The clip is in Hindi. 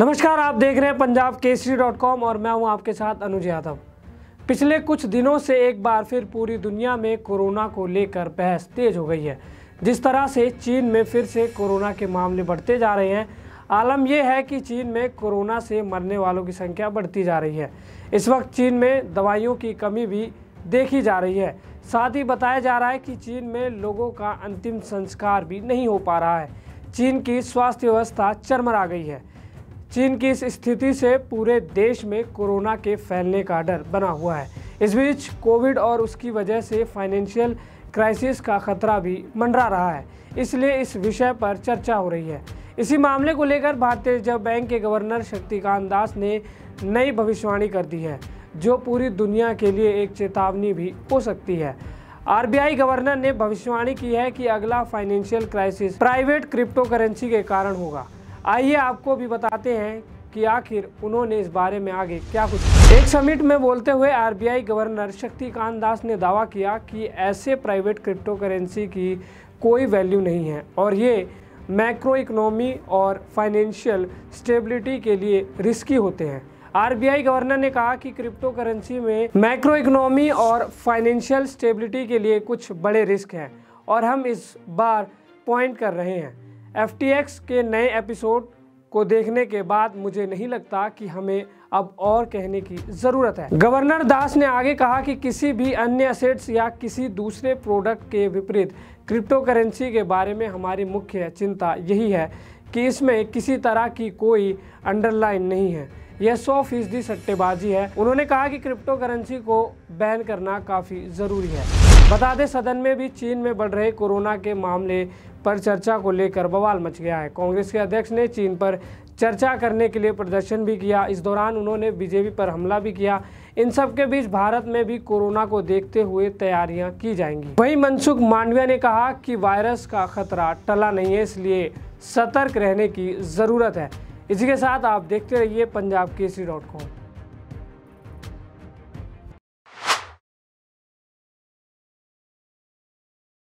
नमस्कार आप देख रहे हैं पंजाब केसरी डॉट कॉम और मैं हूं आपके साथ अनुज यादव पिछले कुछ दिनों से एक बार फिर पूरी दुनिया में कोरोना को लेकर बहस तेज हो गई है जिस तरह से चीन में फिर से कोरोना के मामले बढ़ते जा रहे हैं आलम यह है कि चीन में कोरोना से मरने वालों की संख्या बढ़ती जा रही है इस वक्त चीन में दवाइयों की कमी भी देखी जा रही है साथ ही बताया जा रहा है कि चीन में लोगों का अंतिम संस्कार भी नहीं हो पा रहा है चीन की स्वास्थ्य व्यवस्था चरमरा गई है चीन की इस स्थिति से पूरे देश में कोरोना के फैलने का डर बना हुआ है इस बीच कोविड और उसकी वजह से फाइनेंशियल क्राइसिस का खतरा भी मंडरा रहा है इसलिए इस विषय पर चर्चा हो रही है इसी मामले को लेकर भारतीय रिजर्व बैंक के गवर्नर शक्तिकांत दास ने नई भविष्यवाणी कर दी है जो पूरी दुनिया के लिए एक चेतावनी भी हो सकती है आरबीआई गवर्नर ने भविष्यवाणी की है कि अगला financial crisis private crypto currency के कारण होगा आइए आपको भी बताते हैं कि आखिर उन्होंने इस बारे में आगे क्या कुछ एक समिट में बोलते हुए आरबीआई गवर्नर शक्तिकांत दास ने दावा किया कि ऐसे प्राइवेट क्रिप्टो करेंसी की कोई वैल्यू नहीं है और ये मैक्रो इकोनॉमी और फाइनेंशियल स्टेबिलिटी के लिए रिस्की होते हैं आरबीआई गवर्नर ने कहा कि क्रिप्टो करेंसी में मैक्रो इकोनॉमी और फाइनेंशियल स्टेबिलिटी के लिए कुछ बड़े रिस्क हैं और हम इस बार पॉइंट कर रहे हैं एफ के नए एपिसोड को देखने के बाद मुझे नहीं लगता कि हमें अब और कहने की ज़रूरत है गवर्नर दास ने आगे कहा कि किसी भी अन्य असेट्स या किसी दूसरे प्रोडक्ट के विपरीत क्रिप्टो करेंसी के बारे में हमारी मुख्य चिंता यही है कि इसमें किसी तरह की कोई अंडरलाइन नहीं है यह सौ फीसदी सट्टेबाजी है उन्होंने कहा कि क्रिप्टो करेंसी को बैन करना काफ़ी ज़रूरी है बता दें सदन में भी चीन में बढ़ रहे कोरोना के मामले पर चर्चा को लेकर बवाल मच गया है कांग्रेस के अध्यक्ष ने चीन पर चर्चा करने के लिए प्रदर्शन भी किया इस दौरान उन्होंने बीजेपी पर हमला भी किया इन सब के बीच भारत में भी कोरोना को देखते हुए तैयारियां की जाएंगी वहीं मनसुख मांडविया ने कहा कि वायरस का खतरा टला नहीं है इसलिए सतर्क रहने की ज़रूरत है इसी के साथ आप देखते रहिए पंजाब केसरी डॉट कॉम